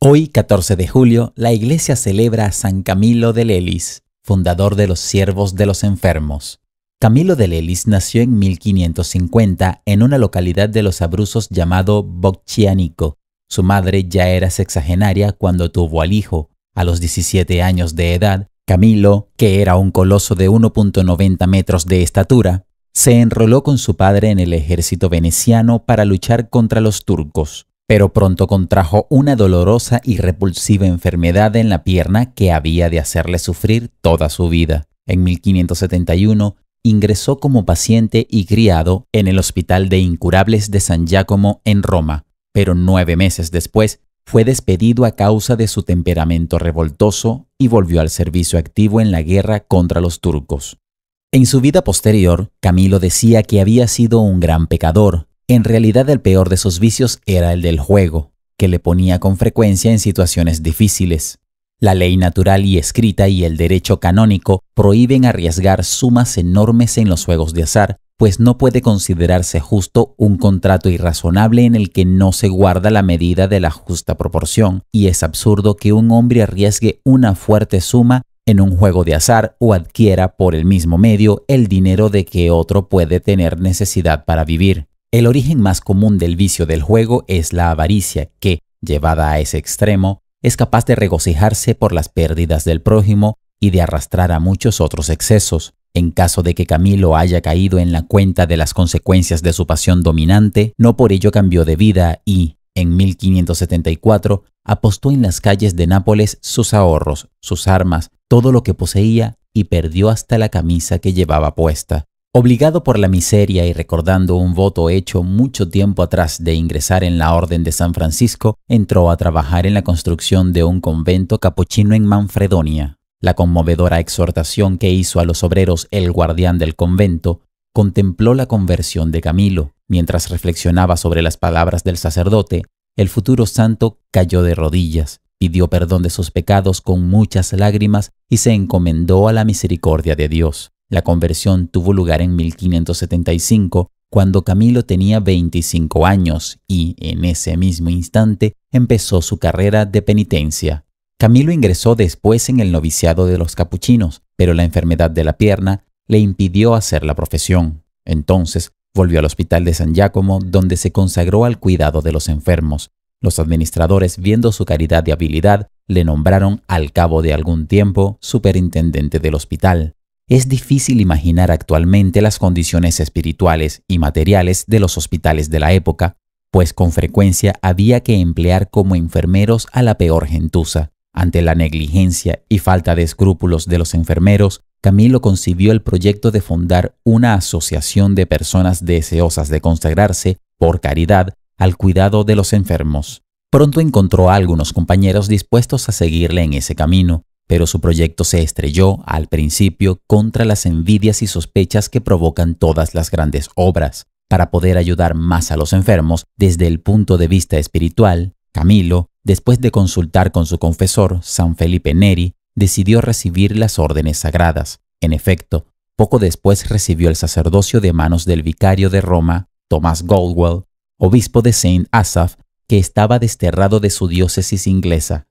Hoy, 14 de julio, la iglesia celebra a San Camilo de Lelis, fundador de los Siervos de los Enfermos. Camilo de Lelis nació en 1550 en una localidad de los Abruzos llamado Boccianico. Su madre ya era sexagenaria cuando tuvo al hijo. A los 17 años de edad, Camilo, que era un coloso de 1.90 metros de estatura, se enroló con su padre en el ejército veneciano para luchar contra los turcos pero pronto contrajo una dolorosa y repulsiva enfermedad en la pierna que había de hacerle sufrir toda su vida. En 1571 ingresó como paciente y criado en el Hospital de Incurables de San Giacomo en Roma, pero nueve meses después fue despedido a causa de su temperamento revoltoso y volvió al servicio activo en la guerra contra los turcos. En su vida posterior, Camilo decía que había sido un gran pecador, en realidad el peor de sus vicios era el del juego, que le ponía con frecuencia en situaciones difíciles. La ley natural y escrita y el derecho canónico prohíben arriesgar sumas enormes en los juegos de azar, pues no puede considerarse justo un contrato irrazonable en el que no se guarda la medida de la justa proporción, y es absurdo que un hombre arriesgue una fuerte suma en un juego de azar o adquiera por el mismo medio el dinero de que otro puede tener necesidad para vivir. El origen más común del vicio del juego es la avaricia, que, llevada a ese extremo, es capaz de regocijarse por las pérdidas del prójimo y de arrastrar a muchos otros excesos. En caso de que Camilo haya caído en la cuenta de las consecuencias de su pasión dominante, no por ello cambió de vida y, en 1574, apostó en las calles de Nápoles sus ahorros, sus armas, todo lo que poseía y perdió hasta la camisa que llevaba puesta. Obligado por la miseria y recordando un voto hecho mucho tiempo atrás de ingresar en la Orden de San Francisco, entró a trabajar en la construcción de un convento capuchino en Manfredonia. La conmovedora exhortación que hizo a los obreros el guardián del convento contempló la conversión de Camilo. Mientras reflexionaba sobre las palabras del sacerdote, el futuro santo cayó de rodillas, pidió perdón de sus pecados con muchas lágrimas y se encomendó a la misericordia de Dios. La conversión tuvo lugar en 1575, cuando Camilo tenía 25 años y, en ese mismo instante, empezó su carrera de penitencia. Camilo ingresó después en el noviciado de los capuchinos, pero la enfermedad de la pierna le impidió hacer la profesión. Entonces, volvió al hospital de San Giacomo, donde se consagró al cuidado de los enfermos. Los administradores, viendo su caridad y habilidad, le nombraron al cabo de algún tiempo superintendente del hospital es difícil imaginar actualmente las condiciones espirituales y materiales de los hospitales de la época, pues con frecuencia había que emplear como enfermeros a la peor gentuza. Ante la negligencia y falta de escrúpulos de los enfermeros, Camilo concibió el proyecto de fundar una asociación de personas deseosas de consagrarse, por caridad, al cuidado de los enfermos. Pronto encontró a algunos compañeros dispuestos a seguirle en ese camino, pero su proyecto se estrelló al principio contra las envidias y sospechas que provocan todas las grandes obras. Para poder ayudar más a los enfermos desde el punto de vista espiritual, Camilo, después de consultar con su confesor, San Felipe Neri, decidió recibir las órdenes sagradas. En efecto, poco después recibió el sacerdocio de manos del vicario de Roma, Thomas Goldwell, obispo de Saint Asaph, que estaba desterrado de su diócesis inglesa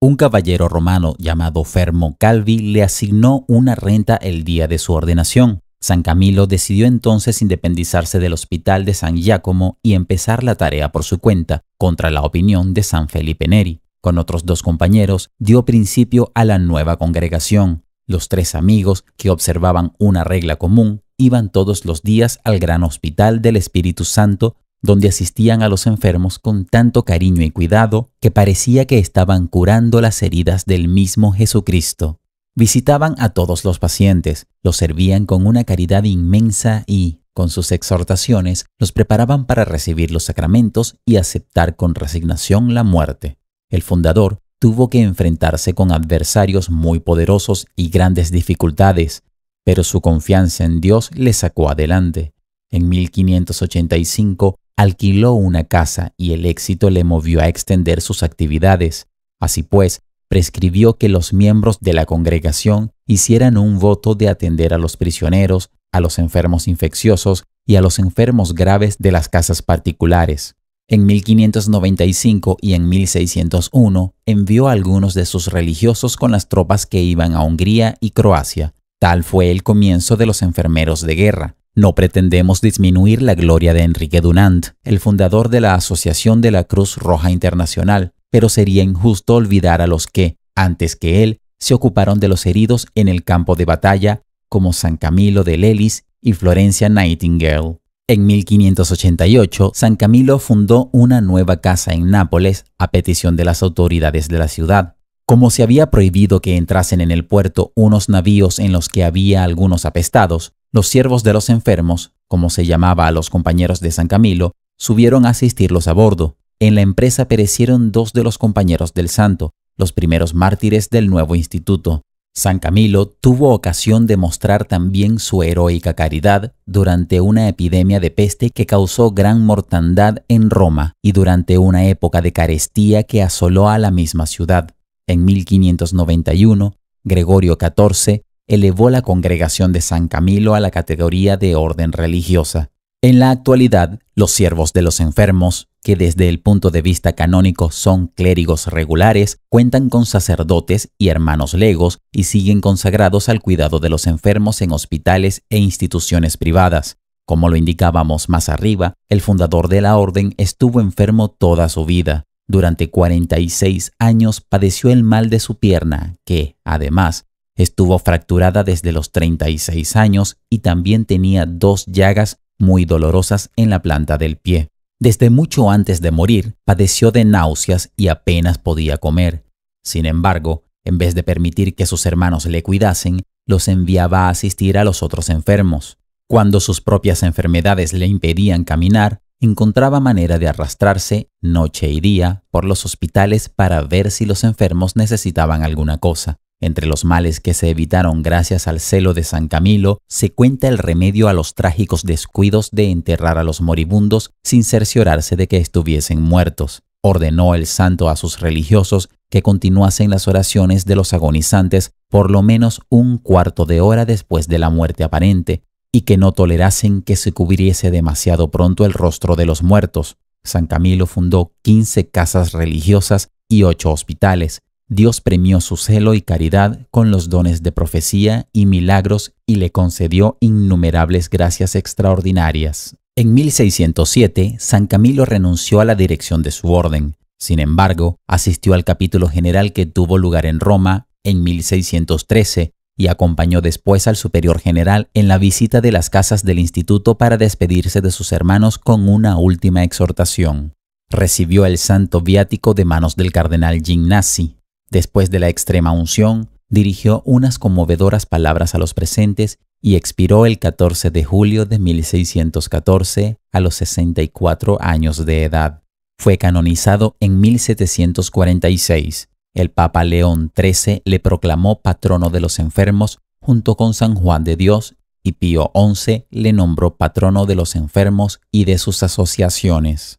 un caballero romano llamado Fermo Calvi le asignó una renta el día de su ordenación. San Camilo decidió entonces independizarse del hospital de San Giacomo y empezar la tarea por su cuenta, contra la opinión de San Felipe Neri. Con otros dos compañeros dio principio a la nueva congregación. Los tres amigos, que observaban una regla común, iban todos los días al gran hospital del Espíritu Santo donde asistían a los enfermos con tanto cariño y cuidado que parecía que estaban curando las heridas del mismo Jesucristo. Visitaban a todos los pacientes, los servían con una caridad inmensa y, con sus exhortaciones, los preparaban para recibir los sacramentos y aceptar con resignación la muerte. El fundador tuvo que enfrentarse con adversarios muy poderosos y grandes dificultades, pero su confianza en Dios le sacó adelante. En 1585 alquiló una casa y el éxito le movió a extender sus actividades. Así pues, prescribió que los miembros de la congregación hicieran un voto de atender a los prisioneros, a los enfermos infecciosos y a los enfermos graves de las casas particulares. En 1595 y en 1601 envió a algunos de sus religiosos con las tropas que iban a Hungría y Croacia. Tal fue el comienzo de los enfermeros de guerra. No pretendemos disminuir la gloria de Enrique Dunant, el fundador de la Asociación de la Cruz Roja Internacional, pero sería injusto olvidar a los que, antes que él, se ocuparon de los heridos en el campo de batalla, como San Camilo de Lelis y Florencia Nightingale. En 1588, San Camilo fundó una nueva casa en Nápoles a petición de las autoridades de la ciudad. Como se había prohibido que entrasen en el puerto unos navíos en los que había algunos apestados, los siervos de los enfermos, como se llamaba a los compañeros de San Camilo, subieron a asistirlos a bordo. En la empresa perecieron dos de los compañeros del santo, los primeros mártires del nuevo instituto. San Camilo tuvo ocasión de mostrar también su heroica caridad durante una epidemia de peste que causó gran mortandad en Roma y durante una época de carestía que asoló a la misma ciudad. En 1591, Gregorio XIV elevó la congregación de San Camilo a la categoría de orden religiosa. En la actualidad, los siervos de los enfermos, que desde el punto de vista canónico son clérigos regulares, cuentan con sacerdotes y hermanos legos y siguen consagrados al cuidado de los enfermos en hospitales e instituciones privadas. Como lo indicábamos más arriba, el fundador de la orden estuvo enfermo toda su vida. Durante 46 años padeció el mal de su pierna, que, además, Estuvo fracturada desde los 36 años y también tenía dos llagas muy dolorosas en la planta del pie. Desde mucho antes de morir, padeció de náuseas y apenas podía comer. Sin embargo, en vez de permitir que sus hermanos le cuidasen, los enviaba a asistir a los otros enfermos. Cuando sus propias enfermedades le impedían caminar, encontraba manera de arrastrarse noche y día por los hospitales para ver si los enfermos necesitaban alguna cosa. Entre los males que se evitaron gracias al celo de San Camilo, se cuenta el remedio a los trágicos descuidos de enterrar a los moribundos sin cerciorarse de que estuviesen muertos. Ordenó el santo a sus religiosos que continuasen las oraciones de los agonizantes por lo menos un cuarto de hora después de la muerte aparente, y que no tolerasen que se cubriese demasiado pronto el rostro de los muertos. San Camilo fundó 15 casas religiosas y 8 hospitales, Dios premió su celo y caridad con los dones de profecía y milagros y le concedió innumerables gracias extraordinarias. En 1607, San Camilo renunció a la dirección de su orden. Sin embargo, asistió al capítulo general que tuvo lugar en Roma en 1613 y acompañó después al superior general en la visita de las casas del instituto para despedirse de sus hermanos con una última exhortación. Recibió el santo viático de manos del cardenal gignasi Después de la extrema unción, dirigió unas conmovedoras palabras a los presentes y expiró el 14 de julio de 1614 a los 64 años de edad. Fue canonizado en 1746. El Papa León XIII le proclamó patrono de los enfermos junto con San Juan de Dios y Pío XI le nombró patrono de los enfermos y de sus asociaciones.